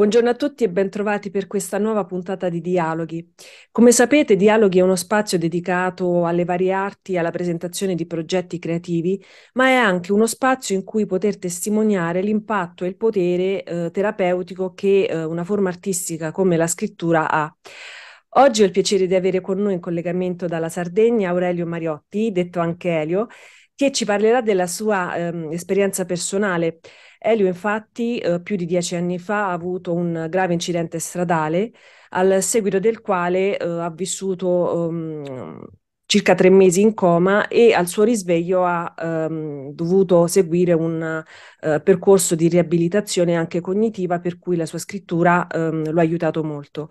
Buongiorno a tutti e bentrovati per questa nuova puntata di Dialoghi. Come sapete, Dialoghi è uno spazio dedicato alle varie arti e alla presentazione di progetti creativi, ma è anche uno spazio in cui poter testimoniare l'impatto e il potere eh, terapeutico che eh, una forma artistica come la scrittura ha. Oggi ho il piacere di avere con noi in collegamento dalla Sardegna Aurelio Mariotti, detto anche Elio, che ci parlerà della sua ehm, esperienza personale. Elio infatti eh, più di dieci anni fa ha avuto un grave incidente stradale al seguito del quale eh, ha vissuto ehm, circa tre mesi in coma e al suo risveglio ha ehm, dovuto seguire un eh, percorso di riabilitazione anche cognitiva per cui la sua scrittura ehm, lo ha aiutato molto.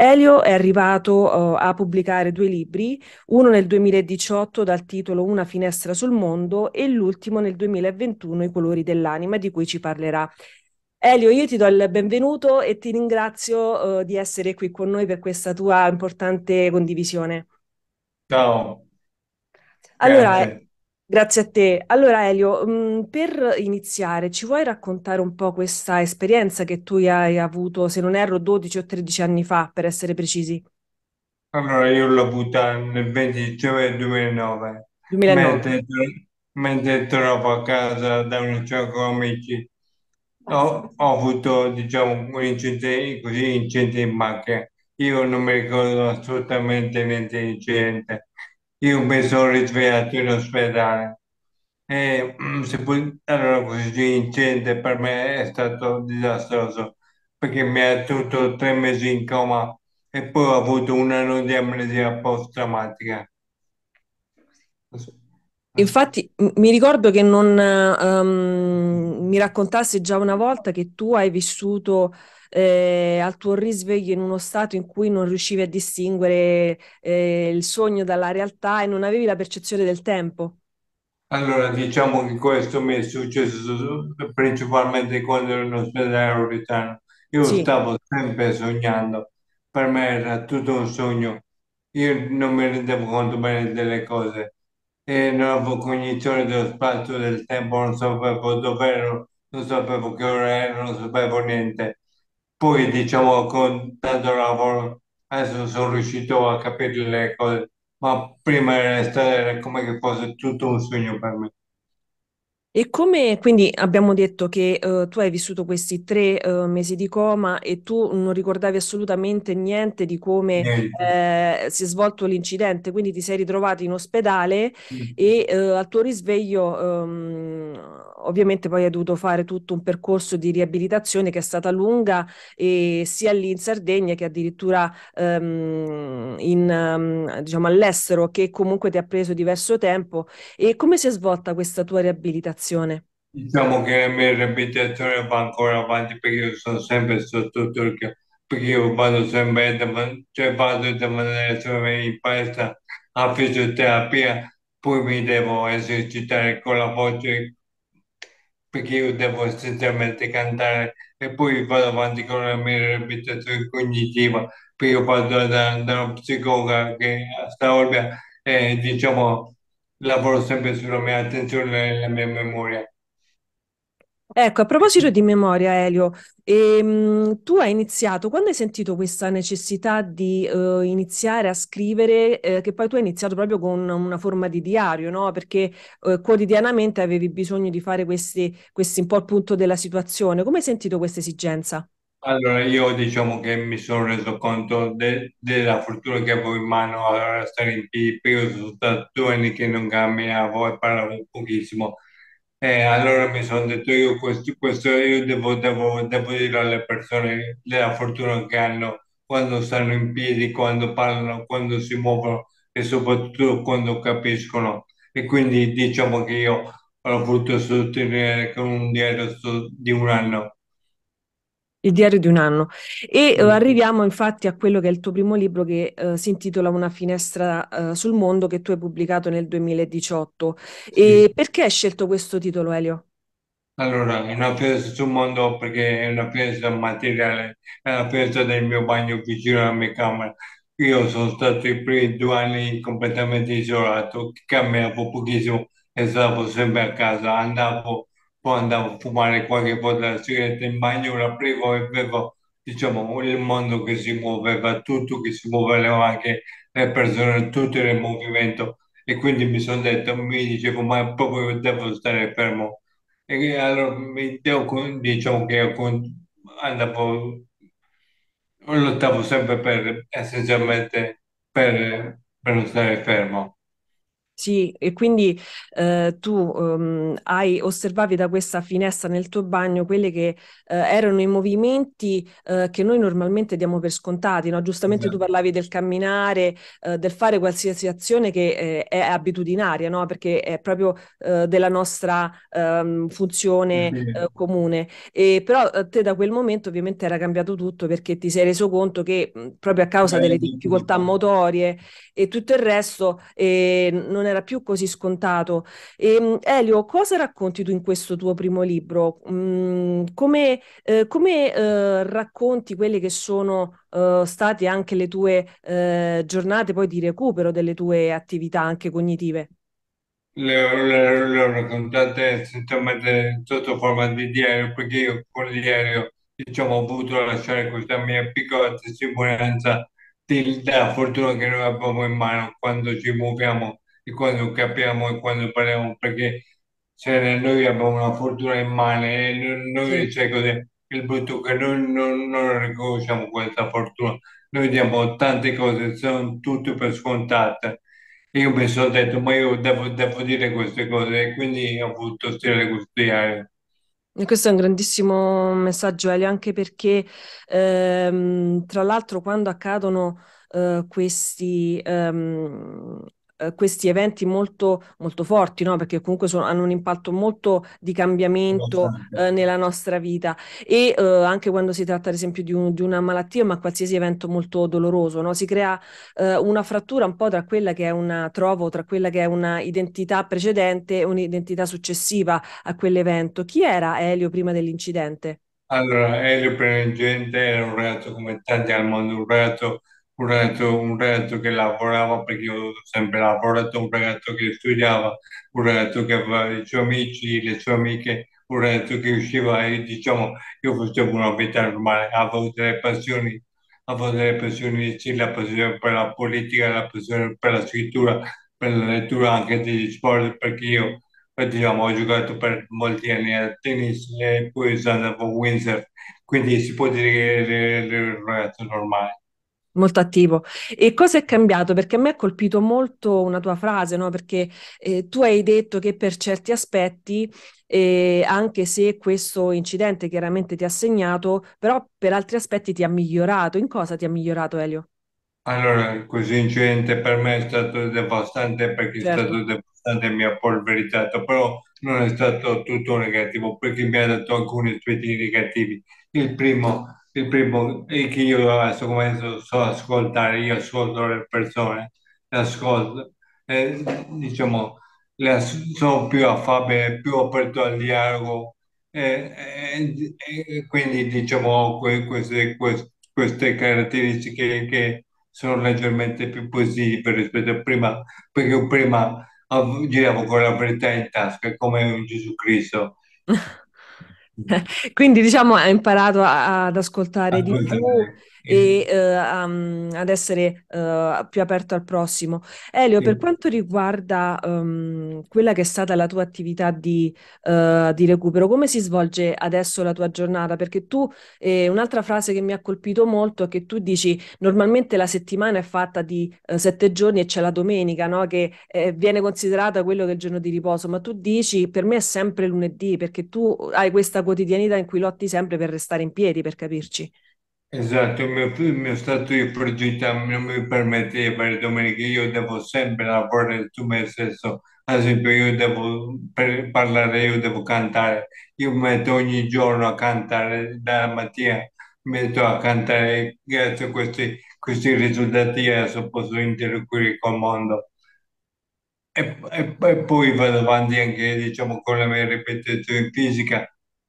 Elio è arrivato uh, a pubblicare due libri, uno nel 2018 dal titolo Una finestra sul mondo e l'ultimo nel 2021 I colori dell'anima, di cui ci parlerà. Elio, io ti do il benvenuto e ti ringrazio uh, di essere qui con noi per questa tua importante condivisione. Ciao. Allora, Grazie. Grazie a te. Allora Elio, mh, mm, per iniziare, ci vuoi raccontare un po' questa esperienza che tu hai avuto, se non erro, 12 o 13 anni fa, per essere precisi? Allora, io l'ho avuta nel 20 dicembre 2009, 2009. mentre, mentre tornavo a casa da un gioco con amici. Ho, ah, ho avuto, diciamo, un incidente, così, incidente in macchina. Io non mi ricordo assolutamente niente di incidente io mi sono risvegliato in ospedale. E, mm, allora questo incidente per me è stato disastroso perché mi ha tenuto tre mesi in coma e poi ho avuto un anno di amnesia post-traumatica. Infatti mi ricordo che non um, mi raccontassi già una volta che tu hai vissuto eh, al tuo risveglio in uno stato in cui non riuscivi a distinguere eh, il sogno dalla realtà e non avevi la percezione del tempo? Allora, diciamo che questo mi è successo principalmente quando ero in ospedale a Oritano. Io sì. stavo sempre sognando, per me era tutto un sogno. Io non mi rendevo conto bene delle cose e non avevo cognizione dello spazio, del tempo, non sapevo dove ero, non sapevo che ora ero, non sapevo niente poi diciamo con tanto lavoro adesso sono riuscito a capire le cose, ma prima era come che fosse tutto un sogno per me. E come quindi abbiamo detto che uh, tu hai vissuto questi tre uh, mesi di coma e tu non ricordavi assolutamente niente di come eh. Eh, si è svolto l'incidente, quindi ti sei ritrovato in ospedale mm. e uh, al tuo risveglio um, ovviamente poi hai dovuto fare tutto un percorso di riabilitazione che è stata lunga e sia lì in Sardegna che addirittura um, in, um, diciamo all'estero che comunque ti ha preso diverso tempo. E come si è svolta questa tua riabilitazione? meditazione? Diciamo che la mia meditazione va ancora avanti perché io sono sempre sotto Turchia, perché io vado sempre man- cioè vado da mandare sempre in palestra a fisioterapia, poi mi devo esercitare con la voce perché io devo essenzialmente cantare e poi vado avanti con la mia riabilitazione cognitiva perché io vado da, da uno psicologa che sta Stavolbia e eh, diciamo lavoro sempre sulla mia attenzione e nella mia memoria. Ecco, a proposito di memoria, Elio, ehm, tu hai iniziato, quando hai sentito questa necessità di eh, iniziare a scrivere, eh, che poi tu hai iniziato proprio con una forma di diario, no? Perché eh, quotidianamente avevi bisogno di fare questi, questi un po' il punto della situazione. Come hai sentito questa esigenza? Allora, io diciamo che mi sono reso conto de- della fortuna che avevo in mano a stare in piedi, io sono stato due anni che non camminavo e parlavo pochissimo. E allora mi sono detto io questo, questo io devo, devo, devo dire alle persone della fortuna che hanno quando stanno in piedi, quando parlano, quando si muovono e soprattutto quando capiscono. E quindi diciamo che io ho voluto sostenere con un diario di un anno il diario di un anno. E eh, mm. arriviamo infatti a quello che è il tuo primo libro che eh, si intitola Una finestra eh, sul mondo che tu hai pubblicato nel 2018. E sì. perché hai scelto questo titolo, Elio? Allora, una finestra sul mondo perché è una finestra materiale, è la finestra del mio bagno vicino alla mia camera. Io sono stato i primi due anni completamente isolato, camminavo pochissimo e stavo sempre a casa, andavo poi andavo a fumare qualche volta la sigaretta in bagno, la aprivo e avevo diciamo il mondo che si muoveva tutto, che si muovevano anche le persone, tutto il movimento e quindi mi sono detto, mi dicevo ma proprio devo stare fermo e allora mi, devo, diciamo che andavo lottavo sempre per essenzialmente per, per non stare fermo sì, e quindi eh, tu um, hai, osservato da questa finestra nel tuo bagno quelli che eh, erano i movimenti eh, che noi normalmente diamo per scontati, no? Giustamente Beh. tu esatto. parlavi del camminare, eh, del fare qualsiasi azione che eh, è abitudinaria, no? Perché è proprio eh, della nostra ehm, funzione comune. E, però te da quel momento ovviamente era cambiato tutto perché ti sei reso conto che mh, proprio a causa Beh, delle difficoltà motorie e tutto il resto Eh, non era più così scontato. E, ehm, Elio, cosa racconti tu in questo tuo primo libro? Mm, come, eh, come eh, racconti quelle che sono eh, state anche le tue eh, giornate poi di recupero delle tue attività anche cognitive? Le ho, raccontate sotto forma di diario perché io con il diario diciamo, ho voluto lasciare questa mia piccola testimonianza della fortuna che noi abbiamo in mano quando ci muoviamo di quando capiamo e quando parliamo, perché cioè, noi abbiamo una fortuna in immane e noi sì. cioè, il brutto che noi non, non riconosciamo questa fortuna. Noi diamo tante cose, sono tutte per scontate. Io mi sono detto, ma io devo, devo dire queste cose e quindi ho voluto stare questi anni. E questo è un grandissimo messaggio, Elio, anche perché ehm, tra l'altro quando accadono eh, questi, ehm, eh, questi eventi molto, molto forti, no? perché comunque sono, hanno un impatto molto di cambiamento eh, nella nostra vita e eh, anche quando si tratta ad esempio di, un, di, una malattia ma qualsiasi evento molto doloroso, no? si crea eh, una frattura un po' tra quella che è una trovo, tra quella che è una identità precedente e un'identità successiva a quell'evento. Chi era Elio prima dell'incidente? Allora, Elio prima dell'incidente era un ragazzo come tanti al mondo, un ragazzo un ragazzo, un ragazzo, che lavorava perché io ho sempre lavorato, un ragazzo che studiava, un ragazzo che aveva i suoi amici, le sue amiche, un ragazzo che usciva e diciamo io facevo una vita normale, avevo delle passioni, avevo delle passioni sì, la passione per la politica, la passione per la scrittura, per la lettura anche degli sport perché io eh, diciamo, ho giocato per molti anni a tennis e poi sono andato a Windsor, quindi si può dire che ero un ragazzo normale. Molto attivo. E cosa è cambiato? Perché a me ha colpito molto una tua frase, no? perché eh, tu hai detto che per certi aspetti, eh, anche se questo incidente chiaramente ti ha segnato, però per altri aspetti ti ha migliorato. In cosa ti ha migliorato Elio? Allora, questo incidente per me è stato devastante perché certo. è stato devastante, mi ha polverizzato, però non è stato tutto negativo perché mi ha dato alcuni aspetti negativi. Il primo, il primo è che io adesso come so ascoltare, io ascolto le persone, le ascolto, e, diciamo, le ass- sono più affabile, più aperto al dialogo e, e, e quindi diciamo ho que- queste, queste, queste, caratteristiche che sono leggermente più positive rispetto a prima, perché io prima giravo con la verità in tasca come Gesù Cristo. Quindi diciamo ha imparato ad ascoltare di più e mhm. eh, um, ad essere uh, più aperto al prossimo. Elio, sì. per quanto riguarda um, quella che è stata la tua attività di, uh, di, recupero, come si svolge adesso la tua giornata? Perché tu, eh, un'altra frase che mi ha colpito molto è che tu dici normalmente la settimana è fatta di uh, sette giorni e c'è la domenica, no? che eh, viene considerata quello che è il giorno di riposo, ma tu dici per me è sempre lunedì perché tu hai questa quotidianità in cui lotti sempre per restare in piedi, per capirci. Esatto, mio figlio è stato di progettato, non mi permetteva di domenica, io devo sempre lavorare su me stesso, ad esempio io devo parlare, io devo cantare, io mi metto ogni giorno a cantare dalla mattina, mi metto a cantare, grazie a questi, questi risultati adesso posso interloquire col mondo. E, e, e poi vado avanti anche diciamo con la mia ripetizione fisica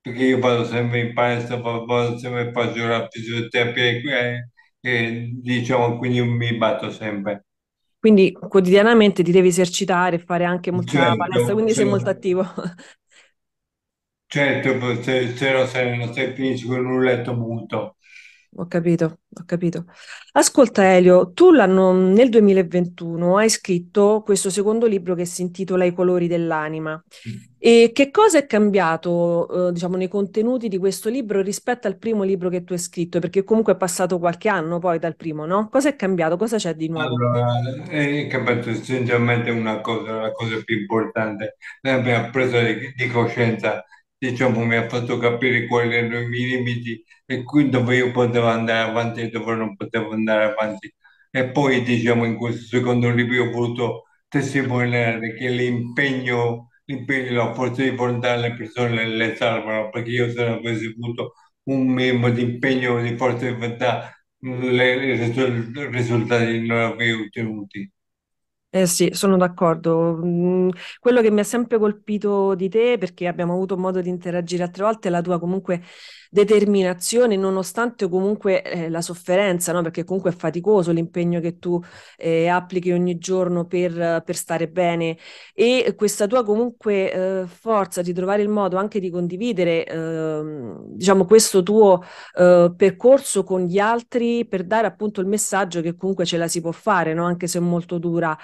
perché io vado sempre in palestra, vado sempre a fare la fisioterapia e, eh, e diciamo quindi mi batto sempre. Quindi quotidianamente ti devi esercitare e fare anche molto certo, palestra, quindi certo. sei molto certo. attivo. Certo, se, se no se non sei felice con un letto muto ho capito, ho capito. Ascolta Elio, tu nel 2021 hai scritto questo secondo libro che si intitola I colori dell'anima. Mm. E che cosa è cambiato, eh, diciamo, nei contenuti di questo libro rispetto al primo libro che tu hai scritto? Perché comunque è passato qualche anno poi dal primo, no? Cosa è cambiato? Cosa c'è di nuovo? Allora, è cambiato essenzialmente una cosa, la cosa più importante, la mia presa di, di coscienza, diciamo, mi ha fatto capire quali erano i miei limiti e qui dove io potevo andare avanti e dove non potevo andare avanti. E poi, diciamo, in questo secondo libro ho voluto testimoniare che l'impegno, l'impegno, la forza di volontà le persone le salvano, perché io se non avessi avuto un minimo di impegno di forza di volontà, i risultati non li avrei ottenuti. Eh sì, sono d'accordo. Mm, quello che mi ha sempre colpito di te, perché abbiamo avuto modo di interagire altre volte, è la tua comunque determinazione, nonostante comunque eh, la sofferenza, no? perché comunque è faticoso l'impegno che tu eh, applichi ogni giorno per, per, stare bene. E questa tua comunque eh, forza di trovare il modo anche di condividere ehm, diciamo, questo tuo eh, percorso con gli altri per dare appunto il messaggio che comunque ce la si può fare, no? anche se è molto dura.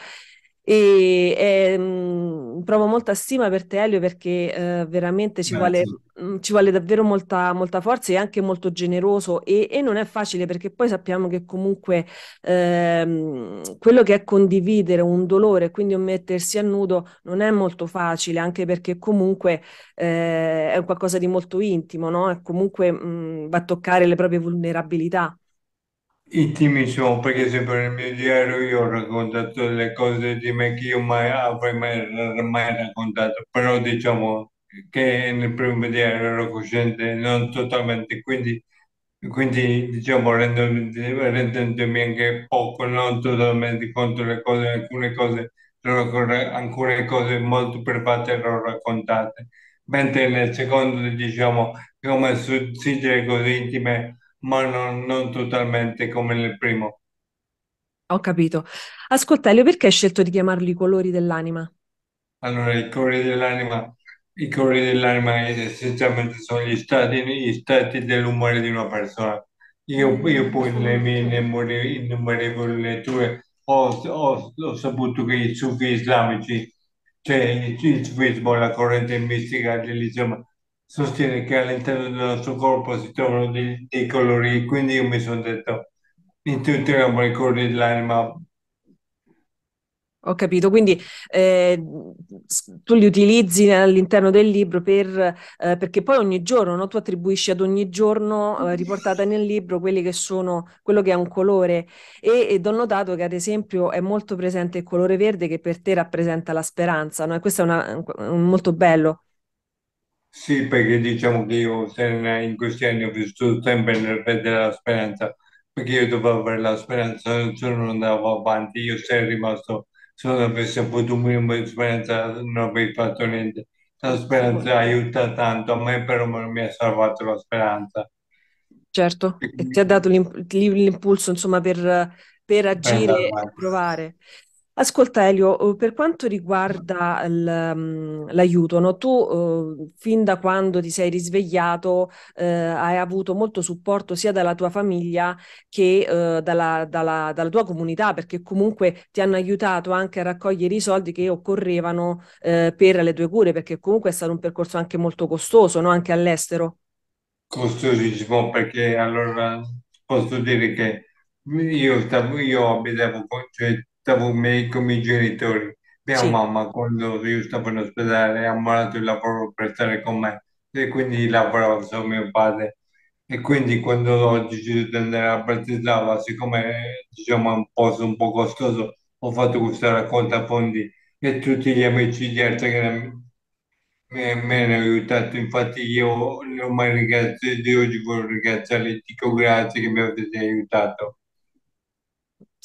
E, e ehm, mh, provo molta stima per te Elio perché eh, veramente ci vuole, mh, mm, ci vuole, davvero molta, molta, forza e anche molto generoso e, e, non è facile perché poi sappiamo che comunque ehm, quello che è condividere un dolore, quindi un mettersi a nudo, non è molto facile anche perché comunque eh, è qualcosa di molto intimo, no? E comunque mh, mm, va a toccare le proprie vulnerabilità. I timi sono, perché sempre nel mio diario io ho raccontato le cose di me che io mai avrei mai, mai raccontato, però diciamo che nel primo diario ero cosciente non totalmente, quindi, quindi diciamo rendendomi, anche poco, non totalmente conto le cose, alcune cose, alcune cose molto private ero raccontate, mentre nel secondo diciamo come su, sì, delle cose intime ma non, non totalmente come nel primo. Ho capito. Ascolta, Elio, perché hai scelto di chiamarli i colori dell'anima? Allora, i colori dell'anima, i colori dell'anima essenzialmente sono gli stati, gli stati dell'umore di una persona. Io, io poi nelle mie innumerevoli letture ho, ho- ho saputo che i sufi islamici, cioè il, il sufismo, la corrente mistica dell'Islam, sostiene che all'interno del nostro corpo si trovano dei, dei colori, quindi io mi sono detto intuiamo i colori dell'anima. Ho capito, quindi eh, tu li utilizzi all'interno del libro per, eh, perché poi ogni giorno no? tu attribuisci ad ogni giorno eh, mm. riportata nel libro quelli che sono, quello che è un colore e, ed ho notato che ad esempio è molto presente il colore verde che per te rappresenta la speranza no? e questo è, una, un, molto bello sì, perché diciamo che io in questi anni ho vissuto sempre nel re della speranza, perché io dovevo avere la speranza, se non andavo avanti, io sarei rimasto, se non avessi avuto un minimo di speranza non avrei fatto niente. La speranza aiuta tanto, a me però non mi ha salvato la speranza. Certo, e ti ha dato l'impulso insomma per, per eh, agire e provare. Ascolta Elio, eh, per quanto riguarda mm, l'aiuto, no? tu eh, fin da quando ti sei risvegliato eh, hai avuto molto supporto sia dalla tua famiglia che eh, dalla, dalla, dalla, tua comunità, perché comunque ti hanno aiutato anche a raccogliere i soldi che occorrevano eh, per le tue cure, perché comunque è stato un percorso anche molto costoso, no? anche all'estero. Costosissimo, perché allora posso dire che io, stavo, io abitavo, cioè, stavo me, con i miei genitori. Mia Sì. mamma, quando io stavo in ospedale, ha mollato il lavoro per stare con me e quindi lavorava solo mio padre. E quindi quando ho deciso di andare a Bratislava, siccome diciamo, è un posto un po' costoso, ho fatto questa raccolta fondi e tutti gli amici di Erta che mi, mi hanno aiutato. Infatti io non mi ringrazio di oggi, voglio ringraziare ringraziarli, dico grazie che mi avete aiutato.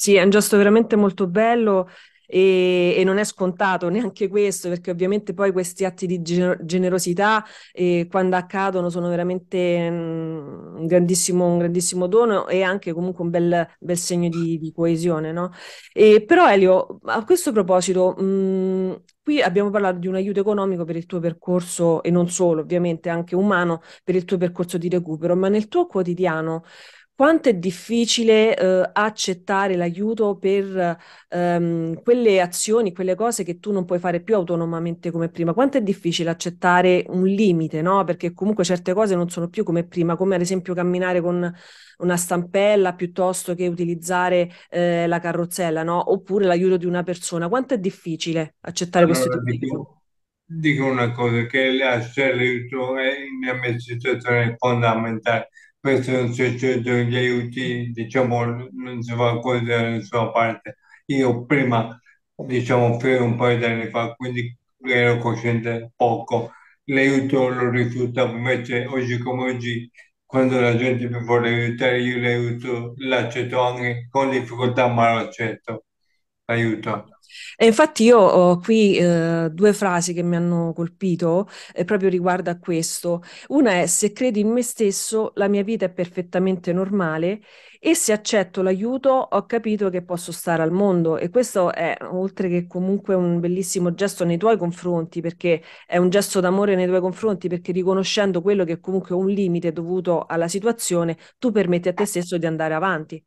Sì, è un gesto veramente molto bello e, e, non è scontato neanche questo, perché ovviamente poi questi atti di generosità, eh, quando accadono, sono veramente mm, un, grandissimo, un, grandissimo, dono e anche comunque un bel, bel segno di, di coesione. No? E, però Elio, a questo proposito, mh, mm, qui abbiamo parlato di un aiuto economico per il tuo percorso, e non solo, ovviamente anche umano, per il tuo percorso di recupero, ma nel tuo quotidiano quanto è difficile eh, accettare l'aiuto per ehm, quelle azioni, quelle cose che tu non puoi fare più autonomamente come prima? Quanto è difficile accettare un limite, no? Perché comunque certe cose non sono più come prima, come ad esempio camminare con una stampella piuttosto che utilizzare eh, la carrozzella, no? Oppure l'aiuto di una persona. Quanto è difficile accettare allora, questo tipo di Dico una cosa, che l'accesso cioè, è una necessità cioè, fondamentale questo è un soggetto degli aiuti, diciamo, non si fa così da nessuna parte. Io prima, diciamo, fino a un paio di anni fa, quindi ero cosciente poco. L'aiuto lo rifiutavo, invece oggi come oggi, quando la gente mi vuole aiutare, io l'aiuto l'accetto anche con difficoltà, ma l'accetto. l'aiuto. Aiuto. E infatti io ho qui eh, due frasi che mi hanno colpito eh, proprio riguardo a questo. Una è se credo in me stesso la mia vita è perfettamente normale e se accetto l'aiuto ho capito che posso stare al mondo e questo è oltre che comunque un bellissimo gesto nei tuoi confronti perché è un gesto d'amore nei tuoi confronti perché riconoscendo quello che è comunque un limite dovuto alla situazione tu permetti a te stesso di andare avanti.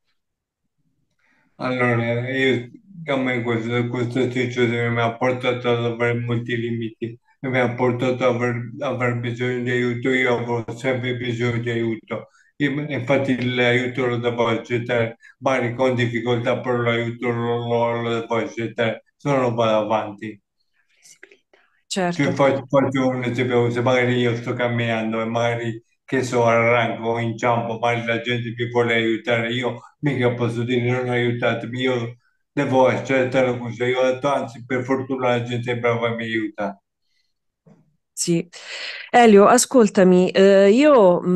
Allora, io che a me questo, questo successo mi ha portato ad avere molti limiti e mi ha portato ad aver, aver, bisogno di aiuto, io avevo sempre bisogno di aiuto. infatti l'aiuto lo devo accettare, magari con difficoltà, però l'aiuto lo, lo, lo devo accettare, se no non vado avanti. Certo. Faccio, faccio un esempio, se magari io sto camminando e magari che so, arranco, inciampo, magari la gente mi vuole aiutare, io mica posso dire non aiutatemi, io The Voice, cioè te lo consiglio, ho detto anzi per fortuna la gente brava mi aiuta. Sì. Elio, ascoltami, eh, io mh,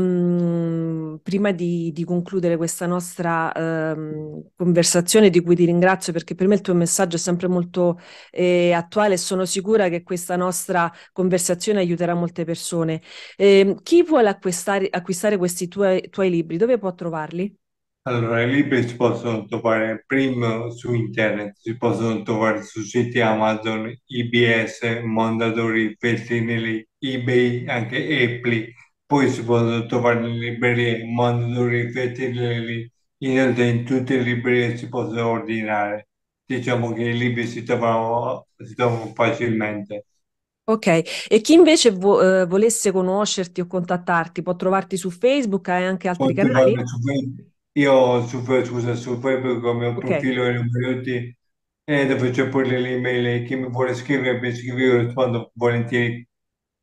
mm, prima di, di, concludere questa nostra ehm, conversazione, di cui ti ringrazio perché per me il tuo messaggio è sempre molto eh, attuale e sono sicura che questa nostra conversazione aiuterà molte persone. Eh, chi vuole acquistare, acquistare questi tuoi, tuoi libri, dove può trovarli? Allora, i libri si possono trovare prima su internet, si possono trovare su siti Amazon, IBS, Mondadori, Feltrinelli, eBay, anche Apple. Poi si possono trovare in librerie Mondadori, Feltrinelli, inoltre in tutte le librerie si possono ordinare. Diciamo che i libri si trovano, si trovano facilmente. Ok, e chi invece vo- eh, volesse conoscerti o contattarti può trovarti su Facebook e anche altri canali? trovarmi su Facebook. Io su, Fe- scusa, su Facebook come ho un Ok, profilo e minuti e dove c'è pure le email e chi mi vuole scrivere, mi scrive, io rispondo volentieri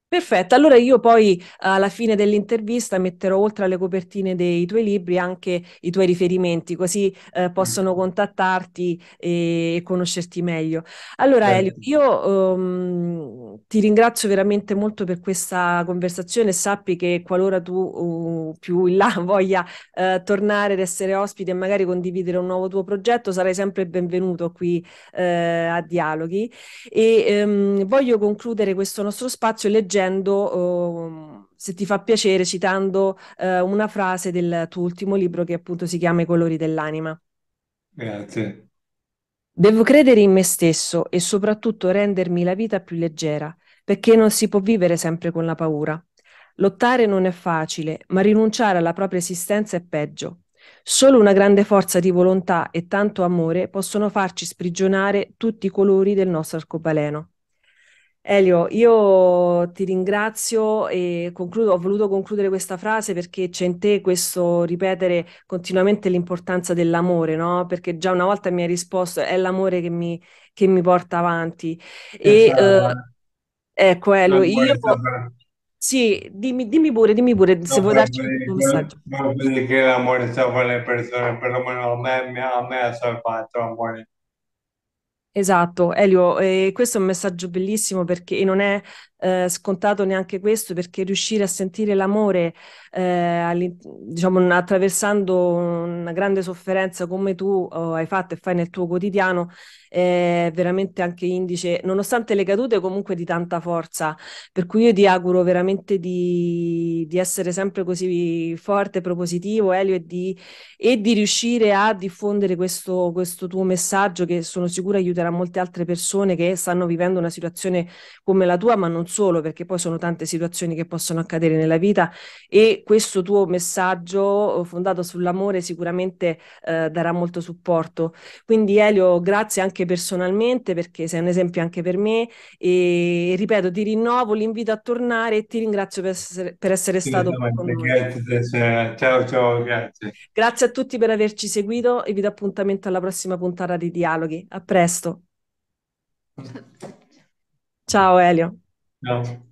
Perfetto, allora io poi alla fine dell'intervista metterò oltre alle copertine dei tuoi libri anche i tuoi riferimenti, così eh, mm. possono contattarti e conoscerti meglio. Allora Elio, certo. io um, ti ringrazio veramente molto per questa conversazione, sappi che qualora tu uh, più in là voglia uh, tornare ad essere ospite e magari condividere un nuovo tuo progetto, sarai sempre benvenuto qui uh, a Dialoghi e um, voglio concludere questo nostro spazio leggendo leggendo, uhm, se ti fa piacere, citando uhm, una frase del tuo ultimo libro che appunto si chiama I colori dell'anima. Grazie. Devo credere in me stesso e soprattutto rendermi la vita più leggera, perché non si può vivere sempre con la paura. Lottare non è facile, ma rinunciare alla propria esistenza è peggio. Solo una grande forza di volontà e tanto amore possono farci sprigionare tutti i colori del nostro arcobaleno. Elio, io ti ringrazio e concludo, ho voluto concludere questa frase perché c'è in te questo ripetere continuamente l'importanza dell'amore, no? Perché già una volta mi hai risposto, è l'amore che mi, che mi porta avanti. Esatto. E, uh, ecco, Elio, io... Sì, dimmi, dimmi, pure, dimmi pure, se vuoi darci un messaggio. Proprio che l'amore sia per le persone, perlomeno a me ha salvato l'amore. Esatto, Elio, eh, questo è un messaggio bellissimo perché non è eh, scontato neanche questo perché riuscire a sentire l'amore eh, diciamo, attraversando una grande sofferenza come tu oh, hai fatto e fai nel tuo quotidiano è veramente anche indice, nonostante le cadute, comunque di tanta forza. Per cui io ti auguro veramente di, di essere sempre così forte, propositivo, Elio, e di, e di riuscire a diffondere questo, questo tuo messaggio che sono sicura aiuterà molte altre persone che stanno vivendo una situazione come la tua, ma non solo solo, perché poi sono tante situazioni che possono accadere nella vita e questo tuo messaggio eh, fondato sull'amore sicuramente eh, darà molto supporto. Quindi Elio, grazie anche personalmente perché sei un esempio anche per me e ripeto, ti rinnovo l'invito a tornare e ti ringrazio per essere, per essere sì, stato con noi. Grazie, ciao, ciao, grazie. Grazie a tutti per averci seguito e vi do appuntamento alla prossima puntata di Dialoghi. A presto. Ciao Elio. No.